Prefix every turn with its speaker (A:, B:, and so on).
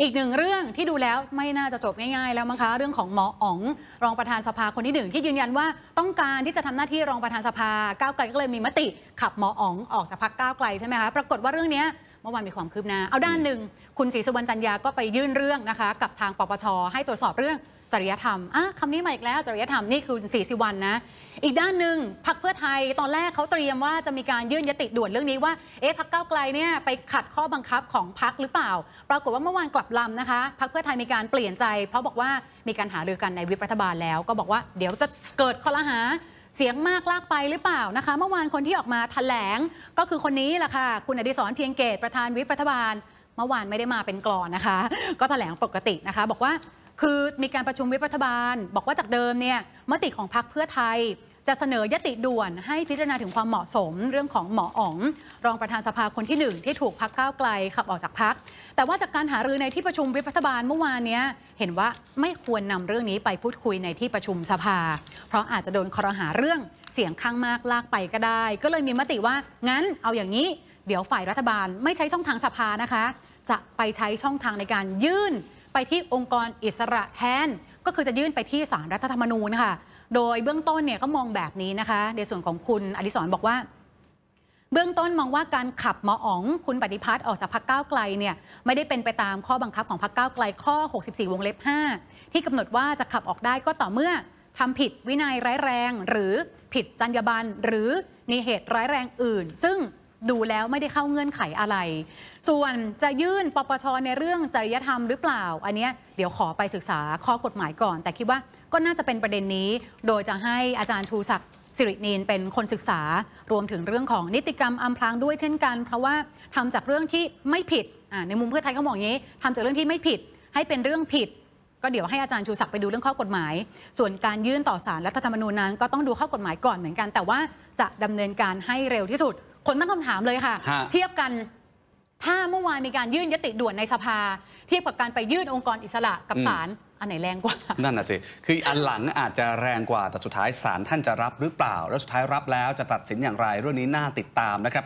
A: อีกหนึ่งเรื่องที่ดูแล้วไม่น่าจะจบง่าย ๆแล้วมั้งคะ เรื่องของหมออ๋องรองประธานสภาคนที่หนึ่ง ที่ยืนยันว่าต้องการที่จะทำหน้าที่รองประธานสภาก้าวไกลก็เลยมีมติ ขับหมออ๋องออกจากพักก้าวไกลใช่ไหมคะปรากฏว่าเรื่องนี้เมื่อวานมีความคืบหน้าเอาด้านหนึ่งคุณศรีสุวรรณจันยาก็ไปยื่นเรื่องนะคะ กับทางปปชให้ตรวจสอบเรื่องจริยธรรมอ่ะคำนี้มาอีกแล้วจริยธรรมนี่คือสีสิวันนะ อีกด้านหนึ่งพักเพื่อไทยตอนแรกเขาเตรียมว่าจะมีการยื่นยติด่วนเรื่องนี้ว่า เอ๊ะพักเก้าไกลเนี่ยไปขัดข้อบังคับของพักหรือเปล่า ปรากฏว่าเมื่อวานกลับลำนะคะพักเพื่อไทยมีการเปลี่ยนใจ เพราะบอกว่ามีการหารือกันในวิปรัฐบาลแล้วก็บอกว่า เดี๋ยวจะเกิดข้อละหาเสียงมากลากไปหรือเปล่านะคะ เมื่อวานคนที่ออกมาถแถลงก็คือคนนี้แหละค่ะคุณอดิศรเพียงเกตประธานวิปรัฐบาล เมื่อวานไม่ได้มาเป็นกรอนนะคะ ก็ถแถลงปกตินะคะ บอกว่าคือมีการประชุมวิปรัฐบาลบอกว่าจากเดิมเนี่ยมติของพรรคเพื่อไทย จะเสนอยติด่วนให้พิจารณาถึงความเหมาะสมเรื่องของหมออ๋อง รองประธานสภาคนที่หนึ่งที่ถูกพรรคก้าวไกลขับออกจากพรรคแต่ว่าจากการหารือในที่ประชุมวิปรัฐบาลเมื่อวานนี้เห็นว่าไม่ควรนำเรื่องนี้ไปพูดคุยในที่ประชุมสภา เพราะอาจจะโดนครหาเรื่องเสียงข้างมากลากไปก็ได้ ก็เลยมีมติว่างั้น เอาอย่างนี้ เดี๋ยวฝ่ายรัฐบาลไม่ใช้ช่องทางสภานะคะจะไปใช้ช่องทางในการยื่นไปที่องค์กรอิสระแทนก็คือจะยื่นไปที่ศาลรรัฐธรรมนูญค่ะโดยเบื้องต้นเนี่ยเขามองแบบนี้นะคะในส่วนของคุณอดิศรบอกว่า เบื้องต้นมองว่าการขับหมออ๋องคุณปฏิพัฒน์ออกจากพักก้าวไกลเนี่ยไม่ได้เป็นไปตามข้อบังคับของพักก้าวไกลข้อ 64 วงเล็บ 5 ที่กำหนดว่าจะขับออกได้ก็ต่อเมื่อทำผิดวินัยร้ายแรงหรือผิดจรรยาบรรณหรือมีเหตุร้ายแรงอื่น ซึ่งดูแล้วไม่ได้เข้าเงื่อนไขอะไร ส่วนจะยื่นปปชในเรื่องจริยธรรมหรือเปล่าอันนี้เดี๋ยวขอไปศึกษาข้อกฎหมายก่อน แต่คิดว่าก็น่าจะเป็นประเด็นนี้ โดยจะให้อาจารย์ชูศักดิ์สิรินีนเป็นคนศึกษารวมถึงเรื่องของนิติกรรมอำพรางด้วยเช่นกันเพราะว่าทำจากเรื่องที่ไม่ผิดในมุมเพื่อไทยเขามองอย่างนี้ทำจากเรื่องที่ไม่ผิดให้เป็นเรื่องผิด ก็เดี๋ยวให้อาจารย์ชูศักดิ์ไปดูเรื่องข้อกฎหมาย ส่วนการยื่นต่อสารรัฐธรรมนูญนั้นก็ต้องดูข้อกฎหมายก่อนเหมือนกัน แต่ว่าจะดำเนินการให้เร็วที่สุดคนตั้งคำถามเลยค่ะะเทียบกันถ้าเมื่อวานมีการยื่นยติด่วนในสภา เทียบกับการไปยื่นองค์กรอิสระกับศาลอันไหนแรงกว่านั่นน่ะสิคืออันหลังอาจจะแรงกว่าแต่สุดท้ายศาลท่านจะรับ หรือเปล่าแล้วสุดท้ายรับแล้วจะตัดสินอย่างไรเรื่องนี้น่าติดตามนะครับ